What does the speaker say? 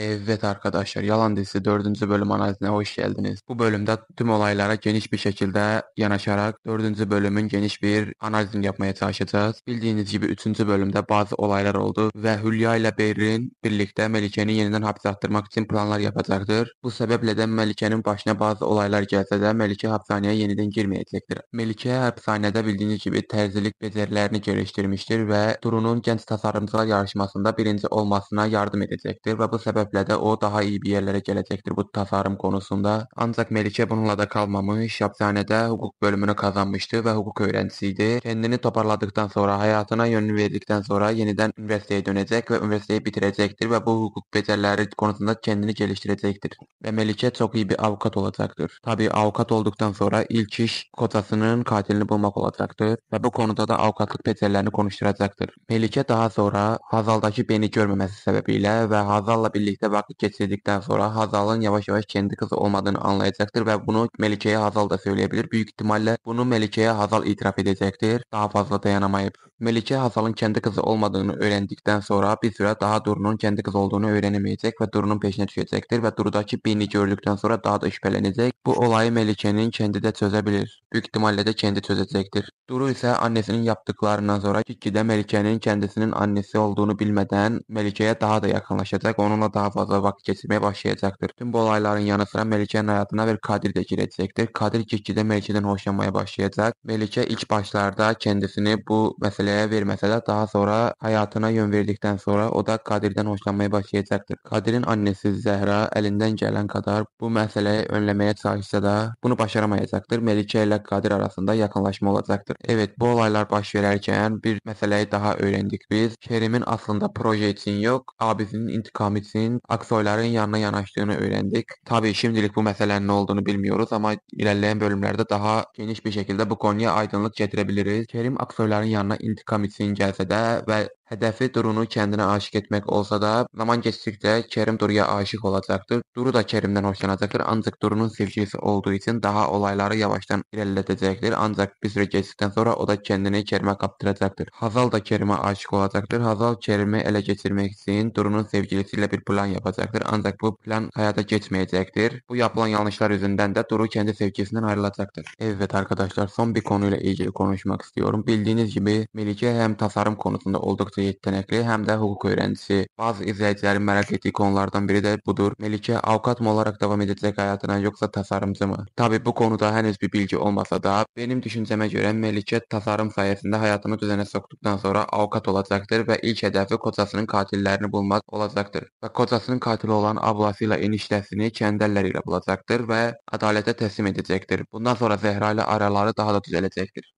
Evet arkadaşlar Yalan dizisi 4. bölüm analizine hoş geldiniz. Bu bölümde tüm olaylara geniş bir şekilde yanaşarak 4. bölümün geniş bir analizini yapmaya çalışacağız. Bildiğiniz gibi 3. bölümde bazı olaylar oldu ve Hülya ile Berrin birlikte Melike'nin yeniden hapse attırmak için planlar yapacaktır. Bu sebeple de Melike'nin başına bazı olaylar gelse de Melike hapishaneye yeniden girmeyecektir. Melike hapishanede bildiğiniz gibi terzilik becerilerini geliştirmiştir ve Duru'nun genç tasarımcılar yarışmasında birinci olmasına yardım edecektir ve bu sebep sebeple de o daha iyi bir yerlere gelecektir bu tasarım konusunda. Ancak Melike bununla da kalmamış, hapishanede hukuk bölümünü kazanmıştı ve hukuk öğrencisiydi. Kendini toparladıktan sonra, hayatına yön verdikten sonra yeniden üniversiteye dönecek ve üniversiteyi bitirecektir ve bu hukuk becerileri konusunda kendini geliştirecektir. Ve Melike çok iyi bir avukat olacaktır. Tabi avukat olduktan sonra ilk iş kotasının katilini bulmak olacaktır ve bu konuda da avukatlık becerilerini konuşturacaktır. Melike daha sonra Hazal'daki beni görmemesi sebebiyle ve Hazal'la birlikte birlikte vakit geçirdikten sonra Hazal'ın yavaş yavaş kendi kızı olmadığını anlayacaktır ve bunu Melike'ye Hazal da söyleyebilir. Büyük ihtimalle bunu Melike'ye Hazal itiraf edecektir. Daha fazla dayanamayıp. Melike Hazal'ın kendi kızı olmadığını öğrendikten sonra bir süre daha Duru'nun kendi kız olduğunu öğrenemeyecek ve Duru'nun peşine düşecektir ve Duru'daki birini gördükten sonra daha da şüphelenecek. Bu olayı Melike'nin kendi de çözebilir. Büyük ihtimalle de kendi çözecektir. Duru ise annesinin yaptıklarından sonra de Melike'nin kendisinin annesi olduğunu bilmeden Melike'ye daha da yakınlaşacak. Onunla daha daha fazla vakit geçirmeye başlayacaktır. Tüm bu olayların yanı sıra Melike'nin hayatına bir Kadir de girecektir. Kadir gitgide Melike'den hoşlanmaya başlayacak. Melike ilk başlarda kendisini bu meseleye vermese de daha sonra hayatına yön verdikten sonra o da Kadir'den hoşlanmaya başlayacaktır. Kadir'in annesi Zehra elinden gelen kadar bu meseleyi önlemeye çalışsa da bunu başaramayacaktır. Melike ile Kadir arasında yakınlaşma olacaktır. Evet bu olaylar baş verirken bir meseleyi daha öğrendik biz. Kerim'in aslında proje için yok, abisinin intikamı için Türkiye'nin Aksoyların yanına yanaştığını öğrendik. Tabii şimdilik bu meselenin ne olduğunu bilmiyoruz ama ilerleyen bölümlerde daha geniş bir şekilde bu konuya aydınlık getirebiliriz. Kerim Aksoyların yanına intikam için gelse de ve Hedefi Duru'nu kendine aşık etmek olsa da zaman geçtikçe Kerim Duru'ya aşık olacaktır. Duru da Kerim'den hoşlanacaktır ancak Duru'nun sevgilisi olduğu için daha olayları yavaştan ilerletecektir. Ancak bir süre geçtikten sonra o da kendini Kerim'e kaptıracaktır. Hazal da Kerim'e aşık olacaktır. Hazal Kerim'i ele geçirmek için Duru'nun sevgilisiyle bir plan yapacaktır. Ancak bu plan hayata geçmeyecektir. Bu yapılan yanlışlar yüzünden de Duru kendi sevgilisinden ayrılacaktır. Evet arkadaşlar son bir konuyla ilgili konuşmak istiyorum. Bildiğiniz gibi Melike hem tasarım konusunda oldukça mütəxəssisi, yetenəkli, həm də hüquq öyrəncisi. Bazı izləyicilərin maraq etdiyi konulardan biri də budur. Melikə avukat mı olaraq davam edəcək həyatına, yoxsa tasarımcımı? Təbii bu konuda henüz bir bilgi olmasa da, benim düşüncəmə görə Melikə tasarım sayəsində həyatını düzənə soxduqdan sonra avukat olacaqdır və ilk hədəfi kocasının qatillərini bulmaq olacaqdır. Və kocasının qatili olan ablası ilə eniştəsini kəndəlləri ilə bulacaqdır və ədalətə təslim edəcəkdir. Bundan sonra Zəhra ilə araları daha da düzələcəkdir.